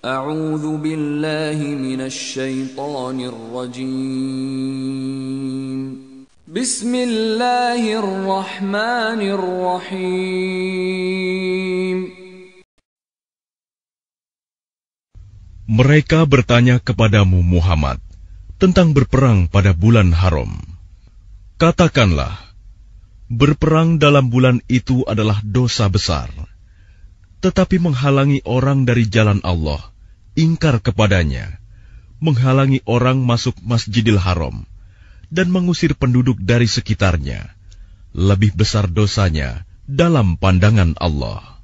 أعوذ بالله من الشيطان الرجيم بسم Mereka bertanya kepadamu Muhammad tentang berperang pada bulan haram. Katakanlah, berperang dalam bulan itu adalah dosa besar tetapi menghalangi orang dari jalan Allah, ingkar kepadanya, menghalangi orang masuk Masjidil Haram, dan mengusir penduduk dari sekitarnya. Lebih besar dosanya dalam pandangan Allah.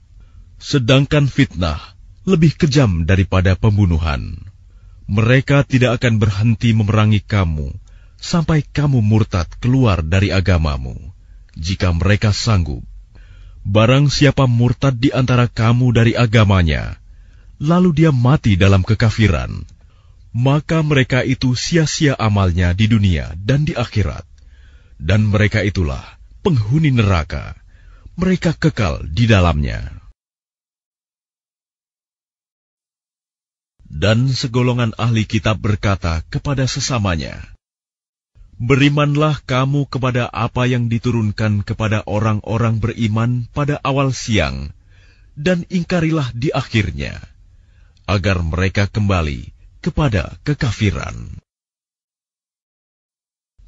Sedangkan fitnah lebih kejam daripada pembunuhan. Mereka tidak akan berhenti memerangi kamu sampai kamu murtad keluar dari agamamu, jika mereka sanggup. Barang siapa murtad di antara kamu dari agamanya, lalu dia mati dalam kekafiran, maka mereka itu sia-sia amalnya di dunia dan di akhirat, dan mereka itulah penghuni neraka. Mereka kekal di dalamnya. Dan segolongan ahli kitab berkata kepada sesamanya, Berimanlah kamu kepada apa yang diturunkan kepada orang-orang beriman pada awal siang, dan ingkarilah di akhirnya, agar mereka kembali kepada kekafiran.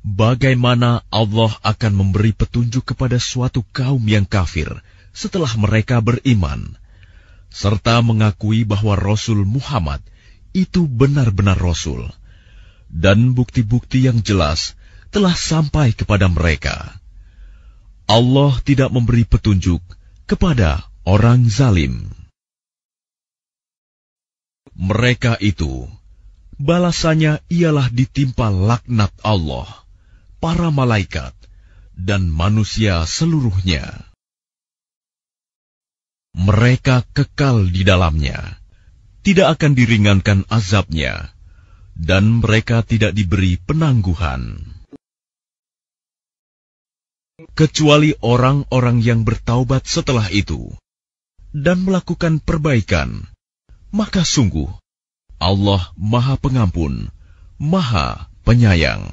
Bagaimana Allah akan memberi petunjuk kepada suatu kaum yang kafir setelah mereka beriman, serta mengakui bahwa Rasul Muhammad itu benar-benar Rasul, dan bukti-bukti yang jelas telah sampai kepada mereka. Allah tidak memberi petunjuk kepada orang zalim. Mereka itu, balasannya ialah ditimpa laknat Allah, para malaikat, dan manusia seluruhnya. Mereka kekal di dalamnya, tidak akan diringankan azabnya, dan mereka tidak diberi penangguhan kecuali orang-orang yang bertaubat setelah itu dan melakukan perbaikan, maka sungguh Allah Maha Pengampun, Maha Penyayang.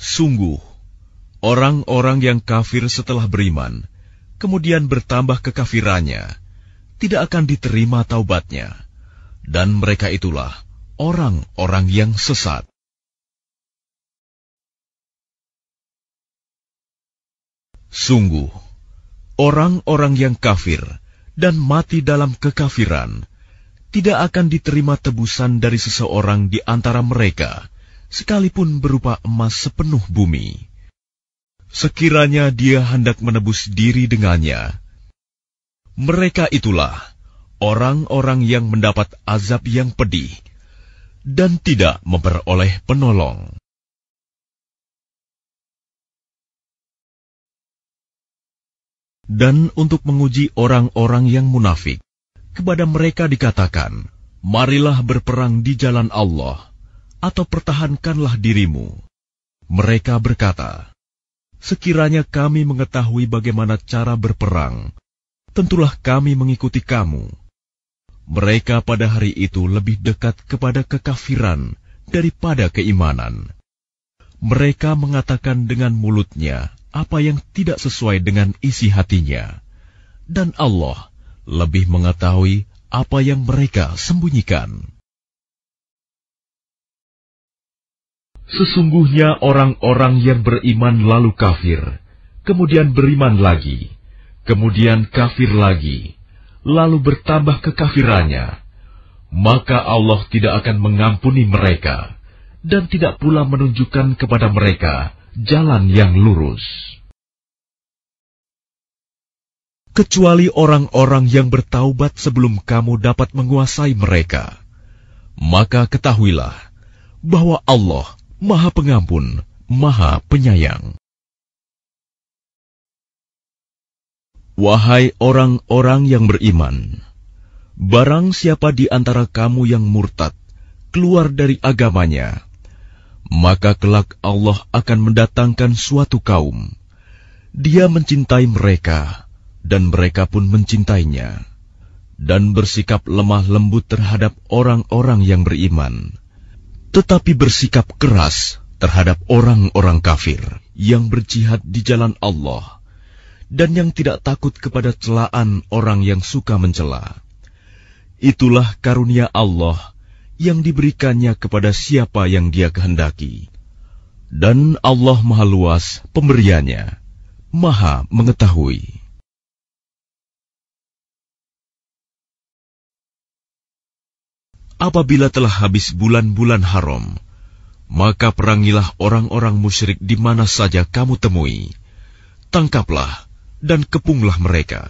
Sungguh, orang-orang yang kafir setelah beriman, kemudian bertambah kekafirannya, tidak akan diterima taubatnya, dan mereka itulah orang-orang yang sesat. Sungguh, orang-orang yang kafir dan mati dalam kekafiran tidak akan diterima tebusan dari seseorang di antara mereka, sekalipun berupa emas sepenuh bumi. Sekiranya dia hendak menebus diri dengannya, mereka itulah orang-orang yang mendapat azab yang pedih dan tidak memperoleh penolong. dan untuk menguji orang-orang yang munafik. Kepada mereka dikatakan, "Marilah berperang di jalan Allah, atau pertahankanlah dirimu." Mereka berkata, "Sekiranya kami mengetahui bagaimana cara berperang, tentulah kami mengikuti kamu." Mereka pada hari itu lebih dekat kepada kekafiran daripada keimanan. Mereka mengatakan dengan mulutnya, apa yang tidak sesuai dengan isi hatinya, dan Allah lebih mengetahui apa yang mereka sembunyikan. Sesungguhnya orang-orang yang beriman lalu kafir, kemudian beriman lagi, kemudian kafir lagi, lalu bertambah kekafirannya, maka Allah tidak akan mengampuni mereka dan tidak pula menunjukkan kepada mereka jalan yang lurus. Kecuali orang-orang yang bertaubat sebelum kamu dapat menguasai mereka, maka ketahuilah bahwa Allah Maha Pengampun, Maha Penyayang. Wahai orang-orang yang beriman, barang siapa di antara kamu yang murtad keluar dari agamanya, maka kelak Allah akan mendatangkan suatu kaum. Dia mencintai mereka, dan mereka pun mencintainya, dan bersikap lemah lembut terhadap orang-orang yang beriman, tetapi bersikap keras terhadap orang-orang kafir yang berjihad di jalan Allah dan yang tidak takut kepada celaan orang yang suka mencela. Itulah karunia Allah yang diberikannya kepada siapa yang dia kehendaki. Dan Allah Maha Luas pemberiannya, Maha Mengetahui. Apabila telah habis bulan-bulan haram, maka perangilah orang-orang musyrik di mana saja kamu temui. Tangkaplah dan kepunglah mereka.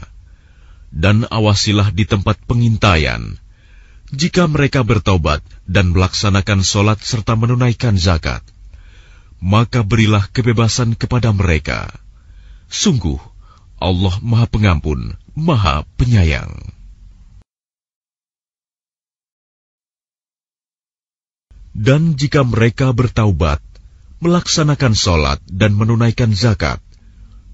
Dan awasilah di tempat pengintaian, jika mereka bertobat dan melaksanakan sholat serta menunaikan zakat, maka berilah kebebasan kepada mereka. Sungguh, Allah Maha Pengampun, Maha Penyayang. Dan jika mereka bertaubat, melaksanakan sholat dan menunaikan zakat,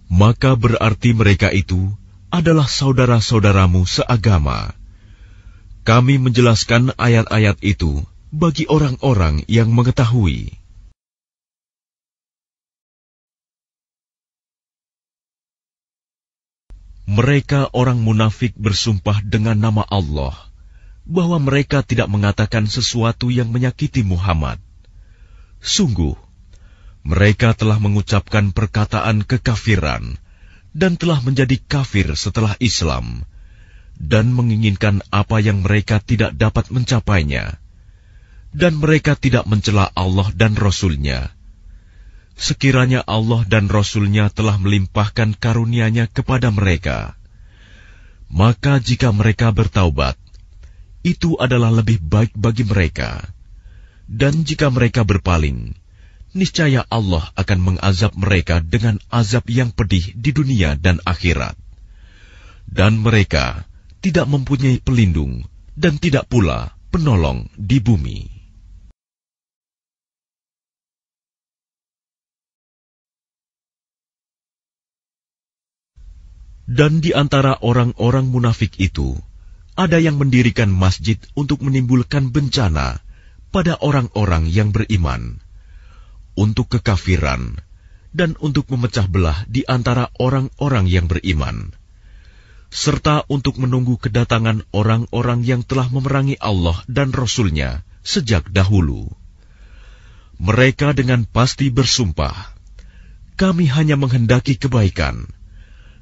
maka berarti mereka itu adalah saudara-saudaramu seagama kami menjelaskan ayat-ayat itu bagi orang-orang yang mengetahui. Mereka orang munafik bersumpah dengan nama Allah bahwa mereka tidak mengatakan sesuatu yang menyakiti Muhammad. Sungguh, mereka telah mengucapkan perkataan kekafiran dan telah menjadi kafir setelah Islam dan menginginkan apa yang mereka tidak dapat mencapainya, dan mereka tidak mencela Allah dan Rasul-Nya. Sekiranya Allah dan Rasul-Nya telah melimpahkan karunia-Nya kepada mereka, maka jika mereka bertaubat, itu adalah lebih baik bagi mereka. Dan jika mereka berpaling, niscaya Allah akan mengazab mereka dengan azab yang pedih di dunia dan akhirat. Dan mereka, tidak mempunyai pelindung dan tidak pula penolong di bumi. Dan di antara orang-orang munafik itu, ada yang mendirikan masjid untuk menimbulkan bencana pada orang-orang yang beriman, untuk kekafiran, dan untuk memecah belah di antara orang-orang yang beriman serta untuk menunggu kedatangan orang-orang yang telah memerangi Allah dan Rasul-Nya sejak dahulu. Mereka dengan pasti bersumpah, "Kami hanya menghendaki kebaikan,"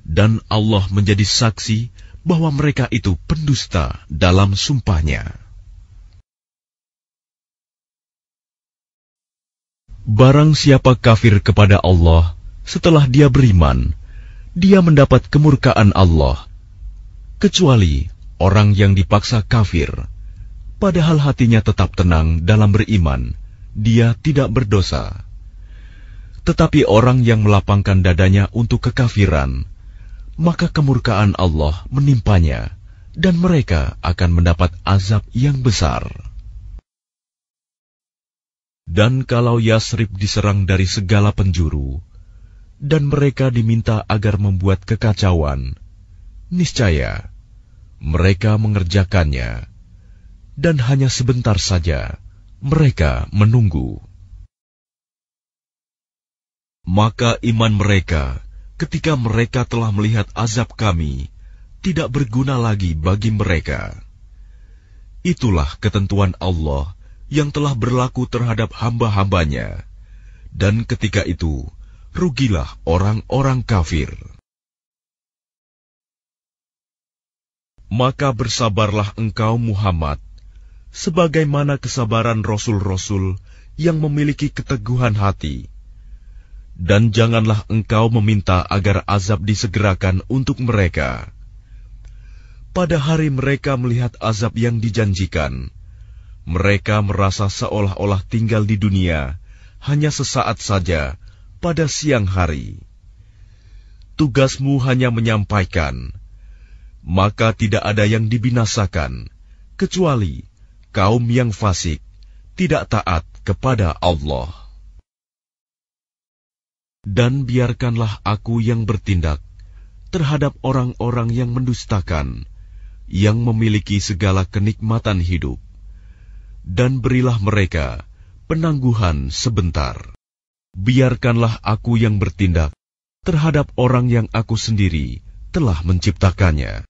dan Allah menjadi saksi bahwa mereka itu pendusta dalam sumpahnya. Barang siapa kafir kepada Allah setelah dia beriman, dia mendapat kemurkaan Allah kecuali orang yang dipaksa kafir, padahal hatinya tetap tenang dalam beriman, dia tidak berdosa. Tetapi orang yang melapangkan dadanya untuk kekafiran, maka kemurkaan Allah menimpanya, dan mereka akan mendapat azab yang besar. Dan kalau Yasrib diserang dari segala penjuru, dan mereka diminta agar membuat kekacauan, Niscaya mereka mengerjakannya, dan hanya sebentar saja mereka menunggu. Maka iman mereka ketika mereka telah melihat azab kami tidak berguna lagi bagi mereka. Itulah ketentuan Allah yang telah berlaku terhadap hamba-hambanya. Dan ketika itu, rugilah orang-orang kafir. Maka bersabarlah engkau Muhammad, sebagaimana kesabaran rasul-rasul yang memiliki keteguhan hati. Dan janganlah engkau meminta agar azab disegerakan untuk mereka. Pada hari mereka melihat azab yang dijanjikan, mereka merasa seolah-olah tinggal di dunia hanya sesaat saja pada siang hari. Tugasmu hanya menyampaikan maka tidak ada yang dibinasakan, kecuali kaum yang fasik, tidak taat kepada Allah. Dan biarkanlah aku yang bertindak terhadap orang-orang yang mendustakan, yang memiliki segala kenikmatan hidup, dan berilah mereka penangguhan sebentar. Biarkanlah aku yang bertindak terhadap orang yang aku sendiri telah menciptakannya.